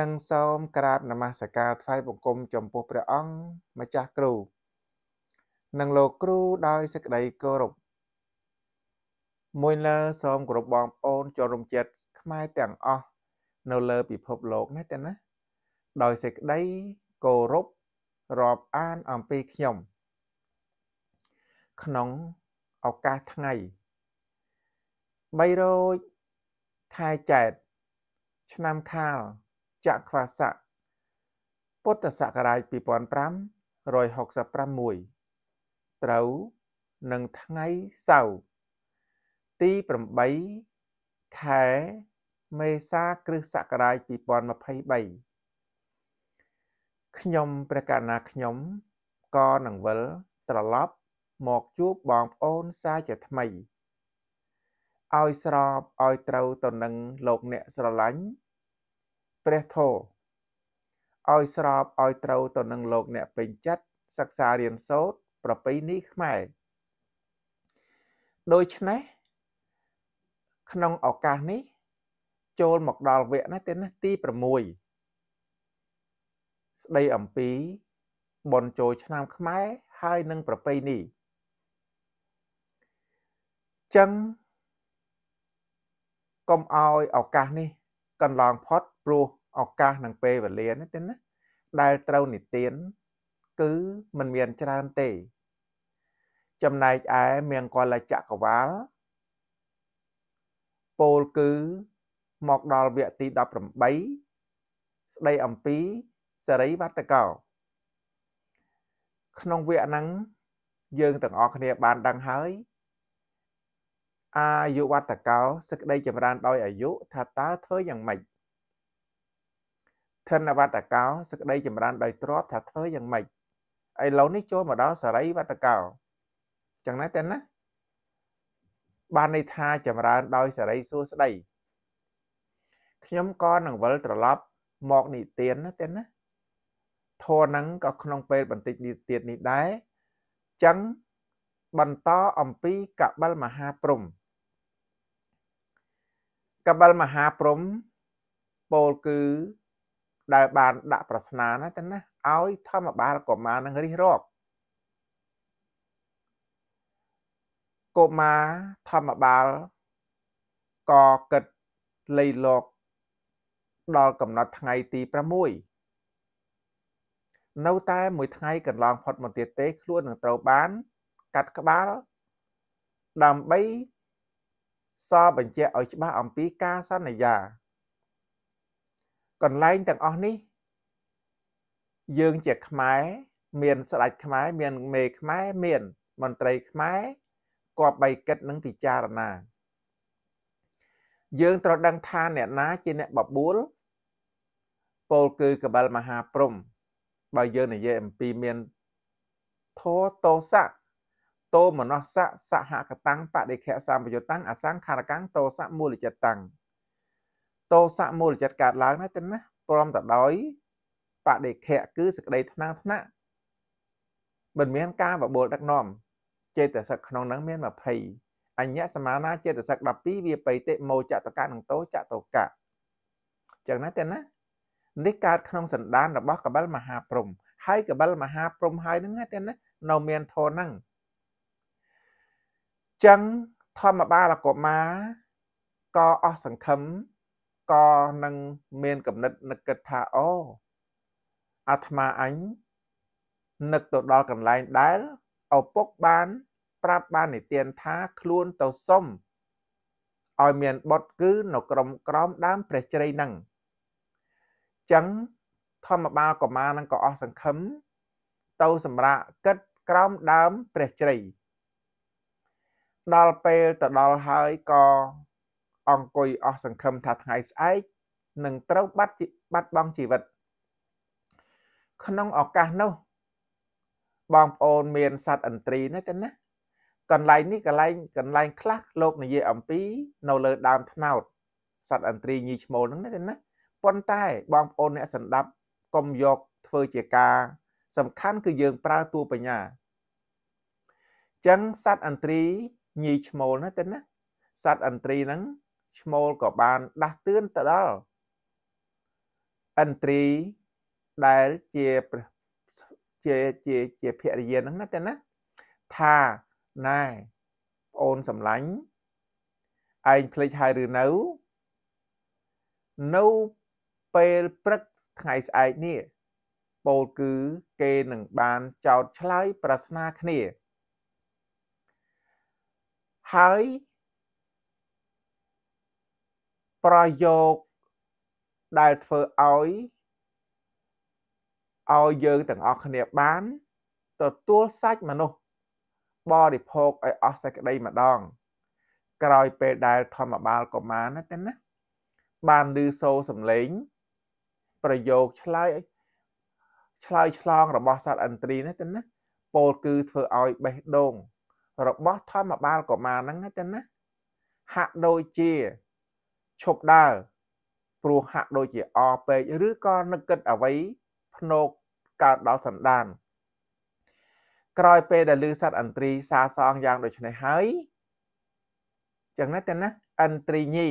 និងសូមក្រាបនមស្ការថ្វាយបង្គំចំពោះព្រះអង្គម្ចាស់គ្រូ និងលោកគ្រូដោយសេចក្តីគោរពមួយលើសូមគោរពបងប្អូនចូលរួមចិត្តខ្មែរទាំងអស់នៅលើពិភពលោកណាទាំងណា ដោយសេចក្តីគោរពរាប់អានអំពីខ្ញុំ ក្នុងឱកាសថ្ងៃ300ខែចែកឆ្នាំខាល2023ចក្វាស័កពុទ្ធសករាជ2565ត្រូវនឹងថ្ងៃសៅរ៍ទី8ខែមេសាគ្រិស្តសករាជ2023ខ្ញុំព្រះកណាខ្ញុំក៏នឹងវិលត្រឡប់មកជួបបងប្អូនសាជាថ្មីឲ្យស្របឲ្យត្រូវទៅនឹងលោកអ្នកស្រឡាញ់ព្រះធម៌ឲ្យស្របឲ្យត្រូវទៅនឹងលោកអ្នកពេញចិត្តសិក្សារៀនសូត្រប្រពៃណីខ្មែរដូច្នេះ ក្នុងឱកាសនេះ ចូល មកដល់វគ្គនេះទេណាទី6ស្ដីអំពីបនចូលឆ្នាំខ្មែរហើយនឹងប្រពៃណីចឹងកុំឲ្យឱកាសនេះកន្លងផុតព្រោះឱកាសនិងពេលវេលានេះទេណាដែលត្រូវនិទាន គឺมันមានច្រើនទេ ចំណែកឯមៀងកលចក្រវាលពោលគឺ មកដល់វគ្គទី18ស្ដីអំពីសេរីវត្តកោ ក្នុងវគ្គហ្នឹងយើងទាំងអស់គ្នាបានដឹងហើយអាយុវត្តកោសេចក្តីចម្រើនដោយអាយុថាតើធ្វើយ៉ាងម៉េចធនវត្តកោសេចក្តីចម្រើនដោយទ្រពថាធ្វើយ៉ាងម៉េចឥឡូវនេះចូលមកដល់សរីវត្តកោចឹងណាទេណាបានន័យថាចម្រើនដោយសេរីសួស្តីខ្ញុំក៏នឹងវិលត្រឡប់ មកនិទានណាទេណាធរហ្នឹងក៏ក្នុងពេលបន្តិចនេះទៀតនេះដែរចឹងបន្តអំពីកបិលមហាព្រំកបិលមហាព្រំពោលគឺដែលបានដាក់ប្រស្នាណាទៅណាឲ្យធម្មបាលកុមារនឹងរិះរកកុមារធម្មបាលក៏គិតលៃលោកដល់កំណត់ថ្ងៃទី6នៅតែមួយថ្ងៃកន្លងផុតមកទៀតទេខ្លួននឹងត្រូវបាន កាត់ក្បាលដើម្បីសបញ្ជាក់ឲ្យច្បាស់អំពីការសន្យា កន្លែងទាំងអស់នេះ យើងជាខ្មែរមានស្ដេចខ្មែរមានមេខ្មែរមាន មន្ត្រីខ្មែរគប្បីគិតនិងពិចារណា យើងត្រូវដឹងថាអ្នកណា ជាអ្នកបបួលពលគឺកបិលមហាព្រំបើយើងនិយាយអំពីមានធោតោសៈតោមនស្សៈសហកតាំងបដិខៈសម្បយុតាំងអសង្ខារកាំងតោសៈមូលចិត្តតាំងតោសៈមូលចិត្តកើតឡើងណាទៅណាព្រមតដោយបដិខៈគឺសេចក្តីថ្នាក់ថ្នាក់មិនមានការបបួលដឹកនាំចេតសិកក្នុងនឹងមាន20អញ្ញសមាណាចេតសិក12វាបិតិមោចតកៈនិងតោចតោកៈចឹងណាទេណានេះកើតក្នុងសន្តានរបស់កបិលមហាព្រំហើយកបិលមហាព្រំហើយនឹងទេណានៅមានធនហ្នឹងចឹងធម្មបាលកុមារក៏អស់សង្ឃឹមក៏នឹងមានកំណត់នឹកគិតថាអូអាត្មាអញ នឹកទៅដល់កន្លែងដែលឪពុកបាន ប្រាប់បាននិទានថាខ្លួនទៅសុំឲ្យមានបុតគឺនៅក្រមក្រមដើមព្រះជ្រៃនឹងចឹងធម្មបាលកុមារនឹងក៏អស់សង្ឃឹមទៅសម្រាប់គិតក្រមដើមព្រះជ្រៃដល់ពេលទៅដល់ហើយក៏អង្គុយអស់សង្ឃឹមថាថ្ងៃស្អែកនឹងត្រូវបាត់បាត់បង់ជីវិត ក្នុងឱកាសនោះបងប្អូនមានសัตว์ឥន្ទ្រីណាទៅណាកន្លែងនេះកន្លែងកន្លែងខ្លះលោកនិយាយអំពី នៅលើដើមថ្នោតសัตว์ឥន្ទ្រីញីឈ្មោលហ្នឹងណាទៅណាប៉ុន្តែ បងប្អូនអ្នកសម្ដាប់កុំយកធ្វើជាការ សំខាន់ គឺយើងប្រើតួបញ្ញាចឹងសัตว์ឥន្ទ្រីញីឈ្មោលណាទៅណាសត្វអន្ត្រីហ្នឹងឈ្មោលក៏បាន ដាស់តឿនទៅដល់អន្ត្រីដែលជាជាជាជាភរិយាហ្នឹងណាទៅណាថាណែប្អូនសំឡាញ់ឯងភ្លេចហើយឬនៅនៅពេលព្រឹកថ្ងៃស្អែកនេះពោលគឺគេនឹងបានចោតឆ្លើយប្រស្នាគ្នាហើយប្រយោគដែលធ្វើឲ្យឲ្យយើងទាំងអស់គ្នាបាន ទទួលសាច់មនុស្សបរិភោគឲ្យអស់សេចក្តីម្ដង ក្រោយពេលដែលធម្មបាលកុមារណាទៅណាបានឮសូរសំឡេង ប្រយោគឆ្លើយឆ្លើយឆ្លងរបស់សត្វឥន្ទ្រីណាទៅណាពោលគឺធ្វើឲ្យបេះដូងរបស់ធម្មបាលកុមារហ្នឹងទៅណាហាក់ដូចជាឈប់ដើរព្រោះហាក់ដូចជាអពេកឬក៏នឹកគិតអ្វីភ្នោកកើតដល់សន្តាន ក្រោយពេលដែលលឺសត្វអន្ត្រីសាសងយ៉ាងដូចនេះហើយចឹងណាទៅណាអន្ត្រីញី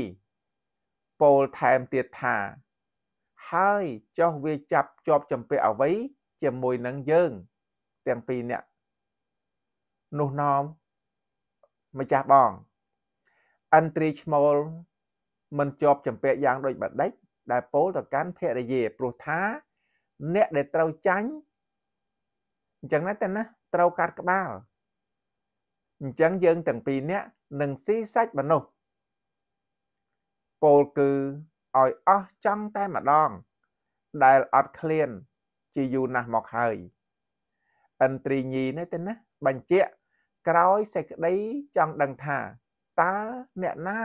ពោលថែមទៀតថា ហើយចុះវាចាប់ជាប់ចម្ពាក់អ្វីជាមួយនឹងយើង ទាំងពីរអ្នកនោះនំម្ចាស់បងអិនត្រីឈ្មោលមិនជាប់ចម្ពាក់យ៉ាងដូចបដិចដែលពោលទៅកាន់ភរិយា ព្រោះថា អ្នកដែលត្រូវចាញ់អញ្ចឹងណាតែណាត្រូវកាត់ក្បាលអញ្ចឹងយើងទាំងពីរនាក់នឹងស៊ីសាច់មនុស្សពោលគឺឲ្យអស់ចង់តែម្ដង ដែលអត់ឃ្លានជាយូរណាស់មកហើយអិនត្រីញីនេះទៅណាបញ្ជាក់ក្រោយសេចក្តីចង់ដឹងថាតើអ្នកណា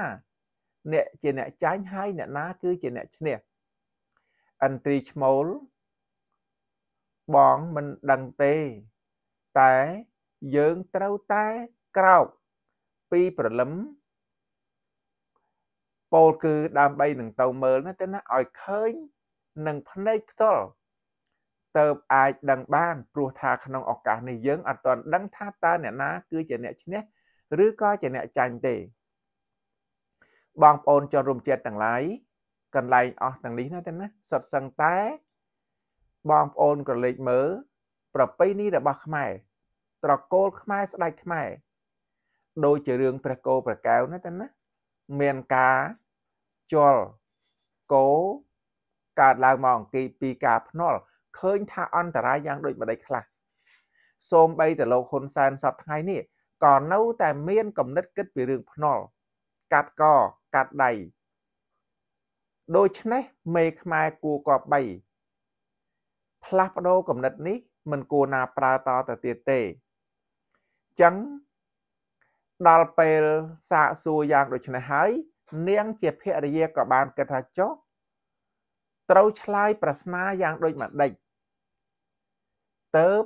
អ្នកជាអ្នកចាញ់ហើយ អ្នកណា គឺជាអ្នកឈ្នះអន្ត្រីឈ្មោលបងមិនដឹងទេ តែយើងត្រូវតែក្រោកពីព្រលឹមពោលគឺដើម្បីនឹង ទៅមើលណាទៅណាឲ្យឃើញនឹងភ្នែកផ្ទាល់ទៅអាចដឹងបានព្រោះថាក្នុងឱកាសនេះយើងអត់ទាន់ដឹងថាតើអ្នកណាគឺជាអ្នកឈ្នះឬក៏ជាអ្នកចាញ់ទេ បងប្អូនចូលរួមជាតិទាំងឡាយកន្លែងអស់ទាំងនេះណាទេណាសុទ្ធសឹងតែ បងប្អូនក៏លេចមើលប្រពៃណីរបស់ខ្មែរត្រកូលខ្មែរស្ដេចខ្មែរដូចជារឿងព្រះគោប្រកែវណាទេណាមានការជល់គោកើតឡើងមកអង្គីពីការភ្នល់ឃើញថាអន្តរាយយ៉ាងដូចម្ដេចខ្លះសូម្បីតែលោកហ៊ុនសែនសប្ដថ្ងៃនេះក៏នៅតែមានគំនិតគិតពីរឿងភ្នល់កាត់កកាត់ដៃដូច្នេះមេខ្មែរគួរគប3ផ្លាស់ប្ដូរគំនិតនេះ មិនគួរណាប្រើតទៅទៀតទេចឹងដល់ពេលសាកសួរយ៉ាងដូចនេះហើយ នាង ជាភរិយាក៏បានគិតថាចុះត្រូវឆ្លើយប្រស្នាយ៉ាងដូចម្ដេចទៅប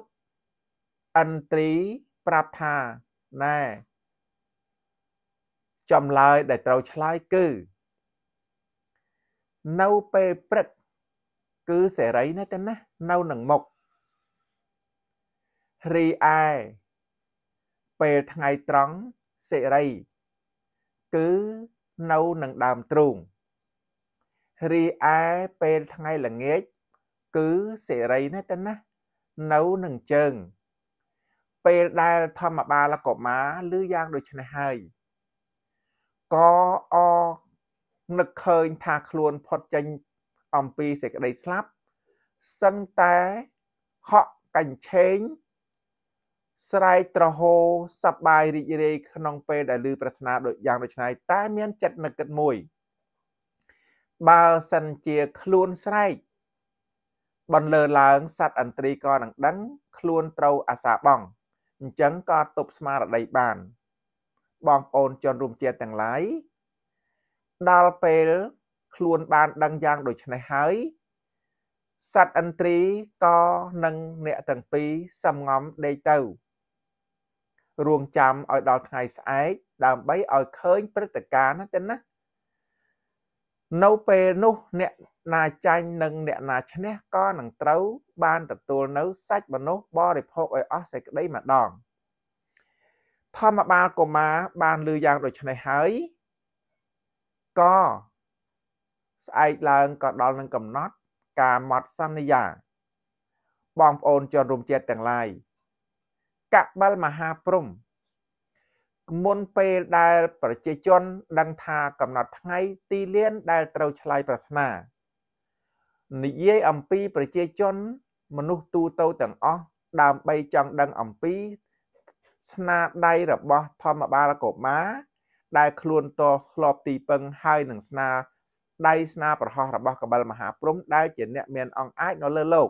ឥន្ទ្រីប្រាប់ថាណែចំឡើយដែលត្រូវឆ្លើយគឺនៅពេលព្រឹកគឺសេរីណាស់ទៅណានៅនឹងមុខរីឯពេលថ្ងៃត្រង់សេរីគឺនៅនឹងដើមទ្រូងរីឯពេលថ្ងៃល្ងាចគឺសេរីណាស់ទៅណានៅនឹងជើង ពេលដែលធម្មបាលកុមារឬយ៉ាងដូចនេះហើយក៏អនឹកឃើញថាខ្លួនផុតចេញអំពីសេចក្តីស្លាប់សឹងតែហក់កញ្ឆេង ស្រែកត្រហោសប្បាយរីករាយក្នុងពេលដែលឮប្រស្នាដូចយ៉ាងដូចនេះតែមានចិត្តនឹកគិតមួយ បើសិនជាខ្លួនស្រែកបន្លឺឡើងសត្វអន្ត្រីក៏នឹងដឹងខ្លួនត្រូវអាសាបងអញ្ចឹងក៏ទប់ស្មារតីបាន បងប្អូនជនរួមជាតិទាំងឡាយដល់ពេល ខ្លួនបានដឹងយ៉ាងដូចនេះហើយសត្វអន្ត្រីក៏នឹងអ្នកទាំងពីរសំងំដេកទៅ រួងចាំឲ្យដល់ថ្ងៃស្អែកដើម្បីឲ្យឃើញព្រឹត្តិការណ៍ណាទៅណានៅពេលនោះអ្នកណាចាញ់និងអ្នកណាឈ្នះក៏នឹងត្រូវបានទទួលនៅសាច់មនុស្សបរិភោគឲ្យអស់សេចក្តីម្ដងធម្មបាលកុមារបានលឺយ៉ាងដូចនេះហើយក៏ស្អែកឡើងក៏ដល់នឹងកំណត់ ការមត់សន្យា បងប្អូនជនរួមជាតិទាំងឡាយកបលមហាព្រំមុនពេលដែលប្រជាជនដឹងថាកំណត់ថ្ងៃ ទីលាន ដែលត្រូវឆ្លើយប្រស្នានិយាយអំពីប្រជាជន មនុស្សទូទៅទាំងអស់ដើម្បីចង់ដឹងអំពី ស្នាដៃរបស់ធម្មបាលកុមារដែល ខ្លួនតធ្លាប់ទីពឹងហើយនឹងស្នាដៃស្នាប្រហោះរបស់កបិលមហាព្រំដែល ជាអ្នកមានអង្គអាចនៅលើលោក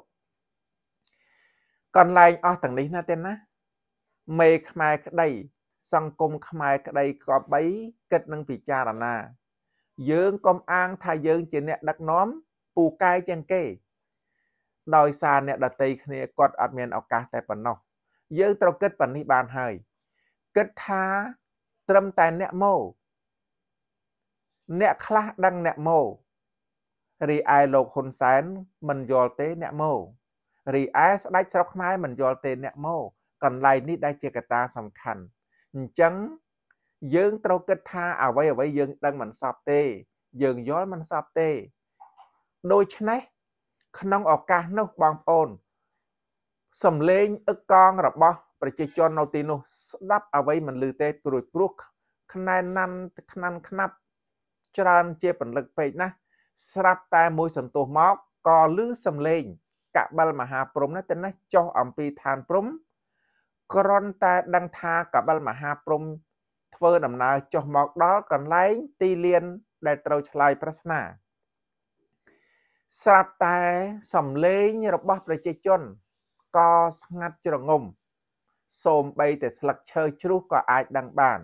កន្លែងអស់ទាំងនេះណាទេណា មេខ្មែរក្តីសង្គមខ្មែរក្តីក៏បីគិតនឹងពិចារណា យើងកុំអាងថាយើងជាអ្នកដឹកនាំពូកែជាងគេ ដោយសារអ្នកដតីគ្នាគាត់អត់មានឱកាសតែប៉ុណ្ណោះយើងត្រូវគិតប៉ុណ្នេះបានហើយ គិតថាត្រឹមតែអ្នកម៉ូអ្នកខ្លះដឹងអ្នកម៉ូរីឯលោកហ៊ុនសែនមិនយល់ទេ អ្នកម៉ូរីឯស្ដេចស្រុកខ្មែរមិនយល់ទេអ្នកម៉ូកន្លែងនេះដែលជាកត្តាសំខាន់អញ្ចឹងយើង ត្រូវគិតថាអ្វីអ្វីយើងដឹងមិនសពទេ យើងយល់មិនសពទេដូច្នេះក្នុងឱកាសនោះបងប្អូនសំឡេងអឹកកងរបស់ប្រជាជន នៅទីនោះស្ដាប់អ្វីមិនឮទេព្រួយព្រោះខ្នែណាន់ខ្នាន់ខ្នាប់ច្រើនជាពលឹកពេកណាស់ស្រាប់តែមួយសន្ទុះមកក៏ឮសំឡេងកបិលមហាព្រំនេះទៅនេះចុះអំពីឋានព្រំគ្រាន់តែដឹងថាកបិលមហាព្រំធ្វើដំណើរចុះមកដល់កន្លែងទីលានដែលត្រូវឆ្លើយប្រស្នាស្រាប់តែសំឡេងរបស់ប្រជាជនក៏ស្ងាត់ជ្រងំសូម្បីតែស្លឹកឈើជ្រុះក៏អាចដឹងបាន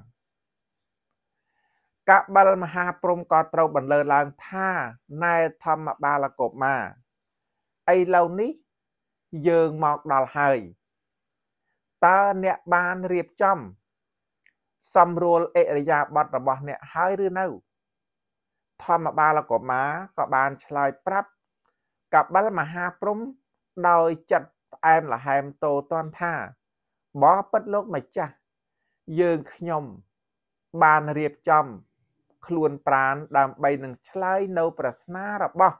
កបិលមហាព្រំក៏ត្រូវបន្លឺឡើងថាណែធម្មបាលកុមារឥឡូវនេះយើងមកដល់ហើយតើអ្នកបានរៀបចំសំរួលអិរិយាបថរបស់អ្នកហើយឬនៅ ធម្មបាលកុមារក៏បានឆ្លើយប្រាប់កបិលមហាព្រំដោយចិត្តផ្អែមល្ហែមតោតន់ថាបបពិតលោកម្ចាស់យើងខ្ញុំ បានរៀបចំ ខ្លួនប្រានដើម្បីនឹងឆ្លើយនៅប្រស្នារបស់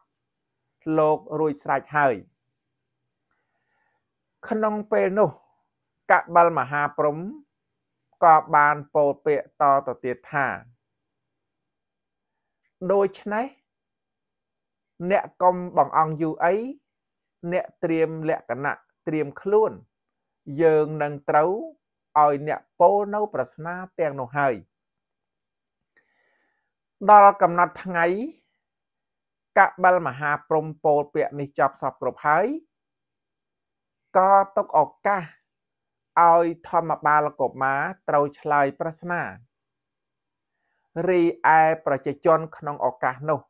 លោករួចស្រេចហើយ ក្នុងពេលនោះកបលមហាព្រំក៏បានពោលពាក្យតទៅទៀតថាដូច្នេះអ្នកកុំបងអង្គយូអីអ្នកត្រៀមលក្ខណៈត្រៀមខ្លួន យើងនឹងត្រូវឲ្យអ្នកពោលនៅប្រស្នាទាំងនោះហើយដល់កំណត់ថ្ងៃកបលមហាព្រំពោលពាក្យនេះចប់សពគ្រប់ហើយក៏ຕົកឱកាសឲ្យធម្មបាលកុមារត្រូវឆ្លើយប្រស្នា រីឯប្រជាជនក្នុងឱកាសនោះ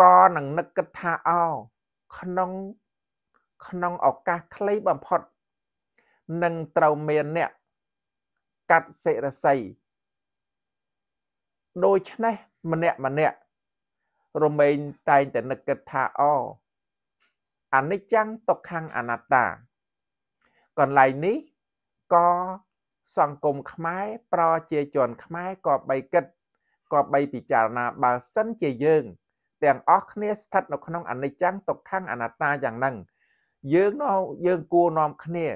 ក៏នឹងនឹកគិតថាអោក្នុងក្នុងឱកាសខ្លីបំផុតនឹងត្រូវមានអ្នក កាត់សិរស័យដូច្នេះម្នាក់ម្នាក់រមែងតែងតែនឹកគិតថាអោអនិច្ចំទុក្ខំអនត្តាកន្លែងនេះក៏សង្គមខ្មែរប្រជាជនខ្មែរក៏បីគិតក៏បីពិចារណាបើសិនជាយើងទាំងអស់គ្នាស្ថិតនៅក្នុងអនិច្ចំទុក្ខំអនត្តាយ៉ាងហ្នឹងយើងនោះយើងគួរនាំគ្នា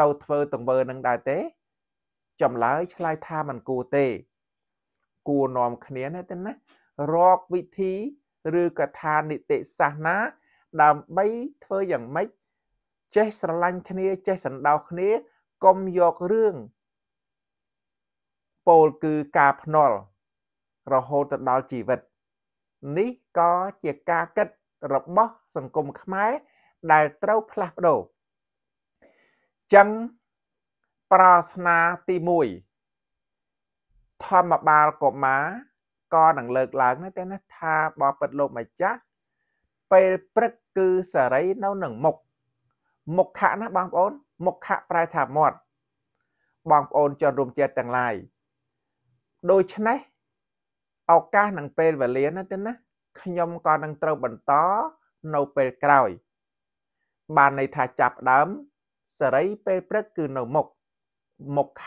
ទៅធ្វើទង្វើនឹងដែរទេចម្លើយឆ្លើយថាมันគួរទេគួរនាំគ្នាណាទេណារកវិធី ឬកថានីតិសាសនាដើម្បីធ្វើយ៉ាងម៉េចចេះស្រឡាញ់គ្នាចេះសណ្ដោសគ្នាកុំយករឿងពោលគឺការភ្នល់រហូតទៅដល់ជីវិត នេះក៏ជាការគិតរបស់សង្គមខ្មែរដែលត្រូវផ្លាស់ប្ដូរចឹងប្រាស្នាទី1ធម្មបាលកុមារក៏នឹងលើកឡើងដែរតែណាថាបបិទ្ធលោកម្ចាស់ពេលព្រឹកគឺសារីនៅនឹងមុខមុខខណាបងប្អូនមុខខប្រែថាមាត់បងប្អូនជនរួមជាតិទាំងឡាយដូច្នេះឱកាសនិងពេលវេលាណាទេណាខ្ញុំក៏នឹងត្រូវបន្តនៅពេលក្រោយ បានន័យថាចាប់ដើមសរីពេលព្រឹកគឺនៅមុខមុខខ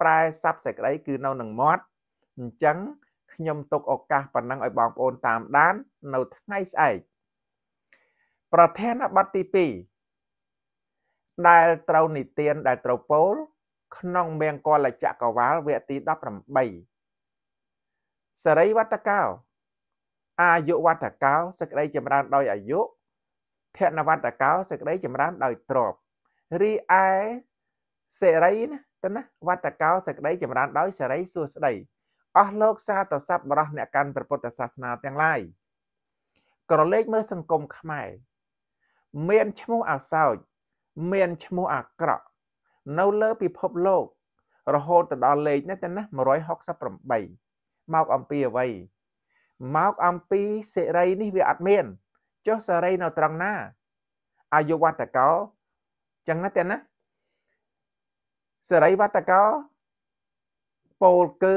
ប្រែសັບសេចក្តីគឺនៅនឹងមាត់អញ្ចឹងខ្ញុំទុកឱកាសប៉ុណ្ណឹងឲ្យបងប្អូនតាមដាននៅថ្ងៃស្អែកប្រធានបទទី2ដែលត្រូវនិទានដែលត្រូវពោលក្នុងមៀងកលចក្រវាលវគ្គទី18សរីវត្តកោអាយុវត្តកោសេចក្តីចម្រើនដោយ អាយុធនវត្តកោសេចក្តីចម្រើនដោយទ្រពរីឯសេរីណាទៅណាវត្តកោសេចក្តីចម្រើនដោយសេរីសួស្តីអស់លោកសាទស័ព្ទបរោះអ្នកកាន់ព្រះពុទ្ធសាសនាទាំងឡាយក្រឡេកមើលសង្គមខ្មែរមានឈ្មោះអសោចមានឈ្មោះអាក្រក់នៅលើពិភពលោក រហូតទៅដល់លេខនេះទៅណា168មកអំពីអ្វីមកអំពីសេរីនេះវាអត់មានចុះសេរីនៅត្រង់ណាអាយុវតកោចឹងណាទេណាសេរីវតកោពោលគឺ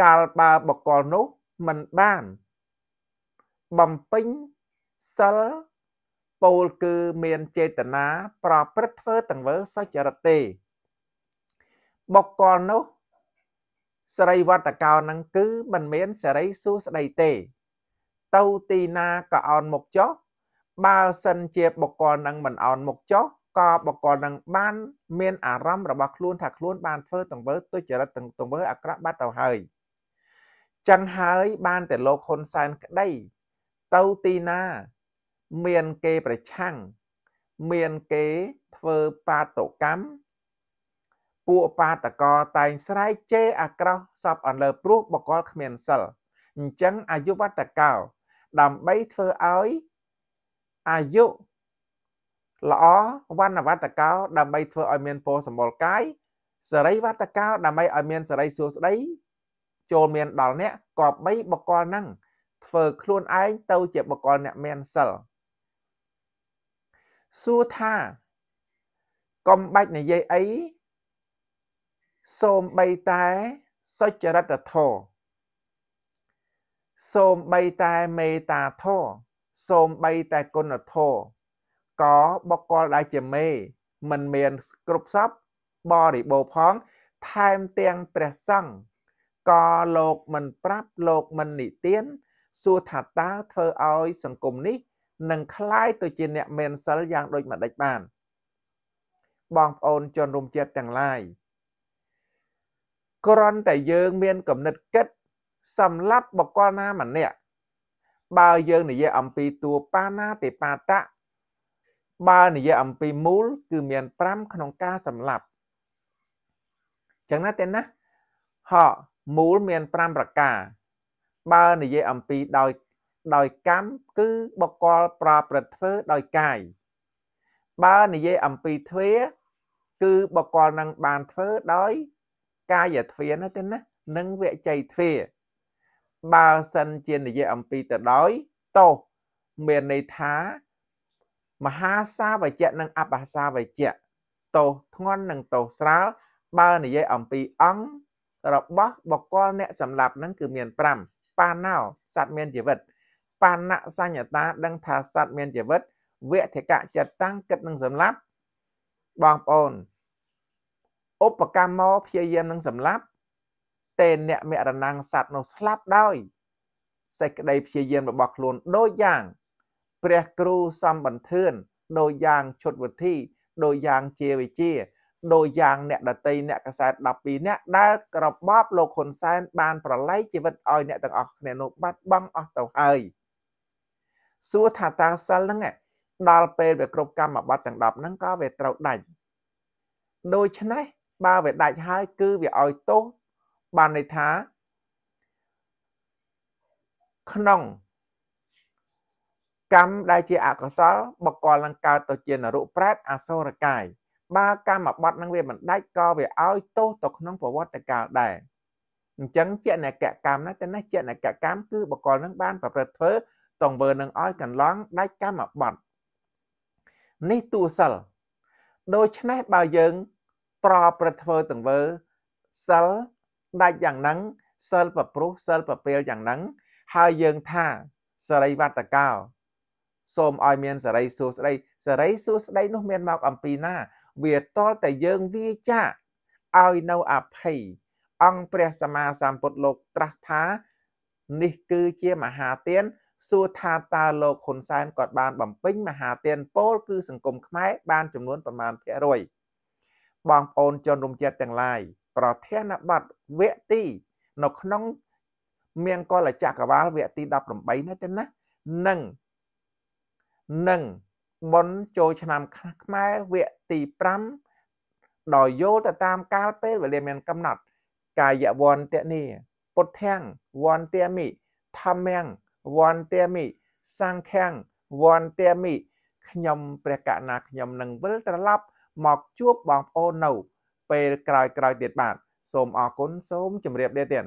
កាលបើបកលនោះមិនបាន បំពេញសិលពោលគឺមានចេតនាប្រព្រឹត្តធ្វើទាំងវើសុចរិតទេបុគ្គលនោះសរីវត្តកោនឹងគឺមិនមានសរីសួស្ដីទេ ទៅទីណាក៏អោនមុខចុះបើសិនជាបុគ្គលនឹងមិនអោនមុខចុះក៏បុគ្គលនឹងបានមានអារម្មណ៍របស់ខ្លួនថាខ្លួនបានធ្វើទង្វើទុច្ចរិតទង្វើអាក្រក់បាត់ទៅហើយចឹងហើយបានតែលោកហ៊ុនសែនក្តី ទៅទីណាមានគេប្រឆាំងមានគេធ្វើបាតកម្មពួកបាតកតែងស្រែកជេរអាក្រោះសពអន្លើ ព្រោះបកលគ្មានសិលអញ្ចឹងអាយុវតកោ ដើម្បីធ្វើឲ្យអាយុល្អវណ្ណវតកោដើម្បីធ្វើឲ្យមានពណ៌សម្បល់កាយសរីវតកោដើម្បីឲ្យមានសរីសួស្តីចូលមានដល់អ្នកក៏បីបកលនឹងធ្វើខ្លួនឯងទៅជាបកលអ្នកមានសិលសួរថាកុំបាច់និយាយអីសូមបីតែសុចរិតធម៌សូមបីតែមេត្តាធម៌សូមបីតែគុណធម៌ក៏បកគលដែលជាមេមិនមានគ្រប់សពបរិបោផង ថែមទាំងព្រះសង្ឃក៏លោកមិនប្រាប់លោកមិននិទានសួរថាតើធ្វើឲ្យសង្គមនេះនឹងคล้ายទៅជាអ្នកមែនសិលយ៉ាង ដូចម្ដេចបាន បងប្អូនជនរួមជាតិទាំងឡាយគ្រាន់តែយើងមានគំនិតគិតសម្រាប់បកលណាម្នាក់បើយើងនិយាយអំពីតួបាណាទេបាតៈបើនិយាយអំពីមូល គឺមាន5ក្នុងការសម្លាប់ចឹងណាទេណាហោមូលមាន5ប្រការបើនិយាយអំពីដោយដោយកម្មគឺបុគ្គលប្រព្រឹត្តធ្វើដោយ កាយបើនិយាយអំពីទ្វាគឺបុគ្គលនឹងបានធ្វើដោយកាយទ្វាណាទេណានិងវចីទ្វាបើសិនជានិយាយអំពីទៅដោយតោមានន័យថាមហាសាវជ្ជៈនិងអបសាវជ្ជៈតោធ្ងន់និងតោស្រាលបើនិយាយអំពីអង្គរបស់បកលអ្នកសម្លាប់នឹងគឺមាន5ប៉ាណោសត្វមានជីវិតបាណសញ្ញតាដឹងថាសត្វមានជីវិតវៈធកៈចិត្តតាំងគិតនឹងសម្លាប់បងប្អូនឧបកម្មមកព្យាយាមនឹងសម្លាប់តេអ្នកមរណងសត្វនោះស្លាប់ដោយសេចក្តីព្យាយាមរបស់ខ្លួនដូចយ៉ាង ព្រះគ្រូសំបន្ទឿនដូចយ៉ាងឈុតវិធីដូចយ៉ាងជាវិជាដោយយ៉ាងអ្នកដតី អ្នកកសែត12អ្នកដែលក្របបលោកហ៊ុនសែនបានប្រឡ័យជីវិតឲ្យអ្នកទាំងអស់គ្នានោះបាត់បង់អស់ទៅហើយសួរថាតើសិលហ្នឹងដល់ពេលវាគ្រប់កម្មបត្តិទាំង10ហ្នឹងក៏វាត្រូវដាច់ដូច្នេះបើវាដាច់ហើយគឺវាឲ្យទោសបានន័យថាក្នុង កម្មដែលជាអកុសល បកលនឹងកើតទៅជានរុប្រែតអសូរកាយបើកម្មបត្តិនឹងវាមិនដាច់ក៏វាឲ្យទោសទៅក្នុងប្រវត្តិកាលដែរអញ្ចឹងចេតនកកម្មណាតែនេះចេតនកកម្មគឺបកលនឹងបានប្រព្រឹត្តធ្វើតង្វើនឹងឲ្យកន្លងដាច់កម្មបត្តិនេះទួសិលដូច្នេះបើយើង ប្រព្រឹត្តធ្វើតង្វើសិលដាច់យ៉ាងហ្នឹងសិលប្រព្រឹត្តសិលប្រពេលយ៉ាងហ្នឹងហើយយើងថាសរីវត្តកោសូមឲ្យមានសេរីសួស្តីសេរីសួស្តីនោះមានមកអំពីណា វាតលតែយើងវាចាឲ្យនៅអភ័យអង្គព្រះសម្មាសម្ពុទ្ធលោកត្រាស់ថា នេះគឺជាមហាទានសួរថាតើលោកហ៊ុនសែនគាត់បានបំពេញមហាទានពលគឺសង្គមខ្មែរបានចំនួនប្រមាណភាគរយបងប្អូនជនរំជាតិទាំងឡាយប្រធានបទវគ្គទីនៅក្នុងមានកលចក្រវាលវគ្គទី18នេះទេណានឹងនឹងបនចូលឆ្នាំខ្មែរវគ្គទី5ដោយយល់ទៅតាមកាលពេលវេលាមានកំណត់កាយវន្តនេះពុទ្ធាំងវន្តាមិធម្មំវន្តេមិសង្ឃังវន្តេមិខ្ញុំព្រះកណាខ្ញុំនឹងវិលត្រឡប់ មកជួបបងប្អូននៅពេលក្រោយៗទៀតបាទសូមអរគុណសូមជម្រាបលាទៀត